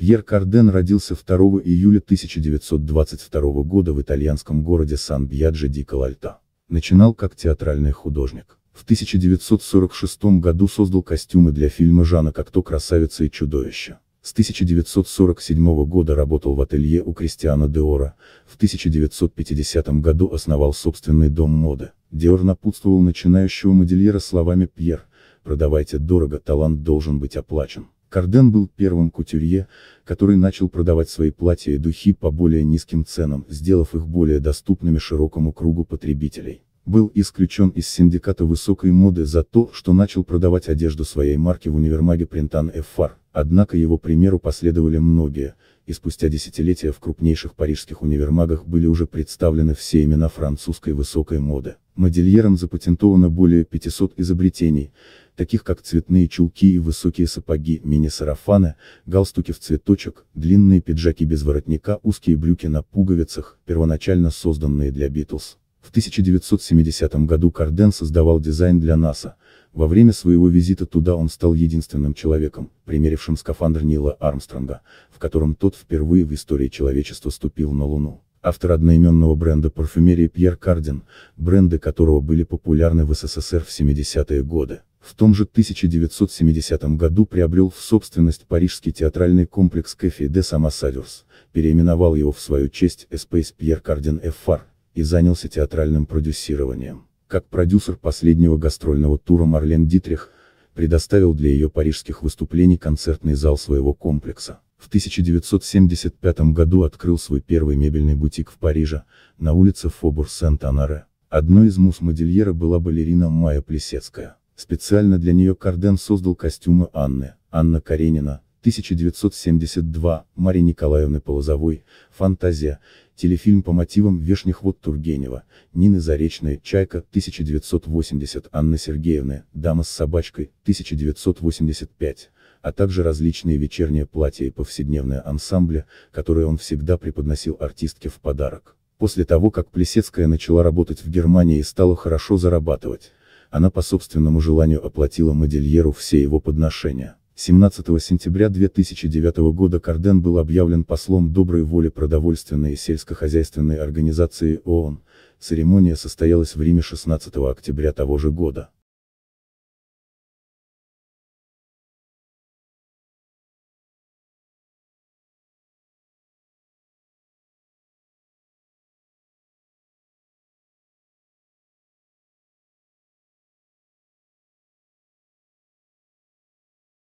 Пьер Карден родился 2 июля 1922 года в итальянском городе Сан-Бьяджи ди Калальта. Начинал как театральный художник. В 1946 году создал костюмы для фильма Жана Кокто «Красавица и чудовище». С 1947 года работал в ателье у Кристиана Деора, в 1950 году основал собственный дом моды. Диор напутствовал начинающего модельера словами «Пьер, продавайте дорого, талант должен быть оплачен». Карден был первым кутюрье, который начал продавать свои платья и духи по более низким ценам, сделав их более доступными широкому кругу потребителей. Был исключен из синдиката высокой моды за то, что начал продавать одежду своей марки в универмаге Принтан Эфар, однако его примеру последовали многие, и спустя десятилетия в крупнейших парижских универмагах были уже представлены все имена французской высокой моды. Модельером запатентовано более 500 изобретений, таких как цветные чулки и высокие сапоги, мини-сарафаны, галстуки в цветочек, длинные пиджаки без воротника, узкие брюки на пуговицах, первоначально созданные для Beatles. В 1970 году Карден создавал дизайн для НАСА, во время своего визита туда он стал единственным человеком, примерившим скафандр Нила Армстронга, в котором тот впервые в истории человечества ступил на Луну. Автор одноименного бренда парфюмерии Пьер Карден, бренды которого были популярны в СССР в 70-е годы. В том же 1970 году приобрел в собственность парижский театральный комплекс Café des Ambassadors, переименовал его в свою честь Espace Pierre Cardin FR, и занялся театральным продюсированием. Как продюсер последнего гастрольного тура Марлен Дитрих, предоставил для ее парижских выступлений концертный зал своего комплекса. В 1975 году открыл свой первый мебельный бутик в Париже, на улице Фобур Сент-Анаре. Одной из мус модельера была балерина Майя Плесецкая. Специально для нее Карден создал костюмы Анны, Анна Каренина, 1972, Марии Николаевны Полозовой, «Фантазия», телефильм по мотивам Вешних вод Тургенева, Нины Заречной, «Чайка», 1980, Анны Сергеевны, «Дама с собачкой», 1985, а также различные вечерние платья и повседневные ансамбли, которые он всегда преподносил артистке в подарок. После того, как Плесецкая начала работать в Германии и стала хорошо зарабатывать, она по собственному желанию оплатила модельеру все его подношения. 17 сентября 2009 года Карден был объявлен послом доброй воли продовольственной и сельскохозяйственной организации ООН, церемония состоялась в Риме 16 октября того же года.